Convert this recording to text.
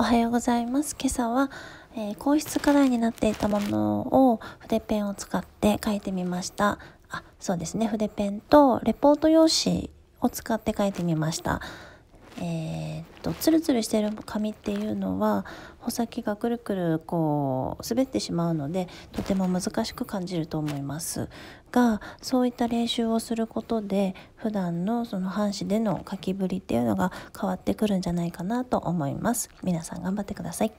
おはようございます。今朝は、えー、硬質課題になっていたものを筆ペンを使って書いてみました。あ、そうですね。筆ペンとレポート用紙を使って書いてみました。えーとツルツルしてる髪っていうのは穂先がくるくるこう滑ってしまうのでとても難しく感じると思いますがそういった練習をすることで普段のその半紙での書きぶりっていうのが変わってくるんじゃないかなと思います皆さん頑張ってください